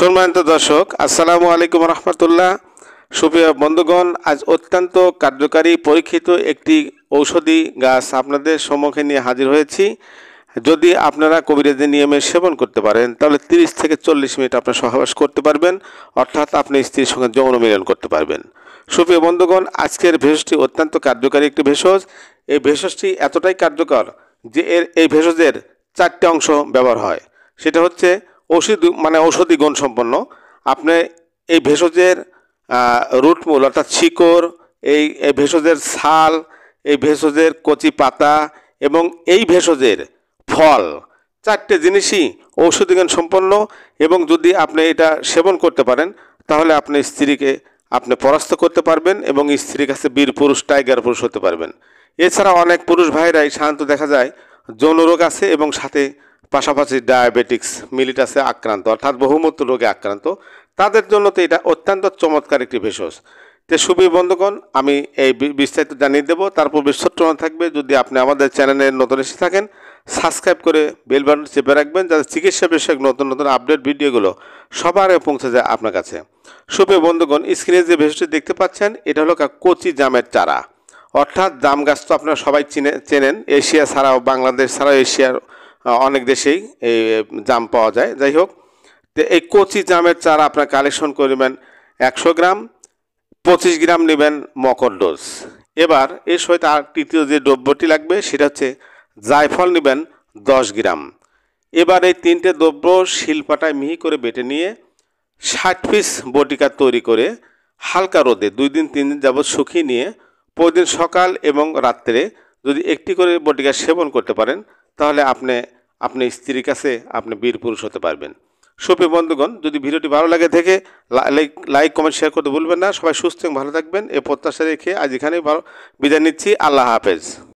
সম্মানিত দর্শক আসসালামু আলাইকুম রহমতুল্লাহ সুপ্রিয় বন্ধুগণ আজ অত্যন্ত কার্যকারী পরীক্ষিত একটি ঔষধি গাছ আপনাদের সম্মুখে নিয়ে হাজির হয়েছি যদি আপনারা কবিরাজের নিয়মে সেবন করতে পারেন তাহলে তিরিশ থেকে চল্লিশ মিনিট আপনার সহবাস করতে পারবেন অর্থাৎ আপনি স্ত্রীর সঙ্গে যৌন মিলন করতে পারবেন সুপ্রিয় বন্ধুগণ আজকের ভেষজটি অত্যন্ত কার্যকারী একটি ভেষজ এই ভেষজটি এতটাই কার্যকর যে এর এই ভেষজের চারটি অংশ ব্যবহার হয় সেটা হচ্ছে ঔষধ মানে ঔষধি গুণ সম্পন্ন আপনি এই ভেষজের রুটমূল অর্থাৎ শিকড় এই ভেষজের ছাল এই ভেষজের কচি পাতা এবং এই ভেষজের ফল চারটে জিনিসই ঔষধিগুণ সম্পন্ন এবং যদি আপনি এটা সেবন করতে পারেন তাহলে আপনি স্ত্রীকে আপনি পরাস্ত করতে পারবেন এবং স্ত্রীর কাছে বীর পুরুষ টাইগার পুরুষ হতে পারবেন এছাড়া অনেক পুরুষ ভাইরাই সাধারণত দেখা যায় যৌন রোগ আছে এবং সাথে পাশাপাশি ডায়াবেটিক্স মিলিটাসে আক্রান্ত অর্থাৎ বহুমূত্র রোগে আক্রান্ত তাদের জন্য তো এটা অত্যন্ত চমৎকার একটি ভেষজ তো সুবি বন্ধুগণ আমি এই বিস্তারিত জানিয়ে দেবো তারপর ছোট্ট থাকবে যদি আপনি আমাদের চ্যানেলে নতুন এসে থাকেন সাবস্ক্রাইব করে বেল বাটন চেপে রাখবেন যাতে চিকিৎসা বিষয়ক নতুন নতুন আপডেট ভিডিওগুলো সবার পৌঁছে যায় আপনার কাছে সুপে বন্ধুগণ স্ক্রিনে যে ভেষজটি দেখতে পাচ্ছেন এটা হলো কচি জামের চারা অর্থাৎ জাম গাছ তো আপনারা সবাই চিনে চেনেন এশিয়া ছাড়াও বাংলাদেশ ছাড়াও এশিয়ার অনেক দেশেই এই জাম পাওয়া যায় যাই হোক তো এই কচি জামের চারা আপনার কালেকশন করবেন একশো গ্রাম পঁচিশ গ্রাম নেবেন মকর ডোজ এবার এর সহিত আর তৃতীয় যে দ্রব্যটি লাগবে সেটা হচ্ছে জায়ফল নেবেন দশ গ্রাম এবার এই তিনটে দ্রব্য শিল্পাটায় মিহি করে বেটে নিয়ে ষাট পিস বটিকা তৈরি করে হালকা রোদে দুই দিন তিন দিন যাবৎ শুকিয়ে নিয়ে প্রতিদিন সকাল এবং রাত্রে যদি একটি করে বটিকা সেবন করতে পারেন তাহলে আপনি আপনি স্ত্রীর কাছে আপনি বীর পুরুষ হতে পারবেন সুপ্রিয় বন্ধুগণ যদি ভিডিওটি ভালো লাগে থেকে লাইক লাইক কমেন্ট শেয়ার করতে ভুলবেন না সবাই সুস্থ এবং ভালো থাকবেন এ প্রত্যাশা রেখে আজ এখানেই ভালো বিদায় নিচ্ছি আল্লাহ হাফেজ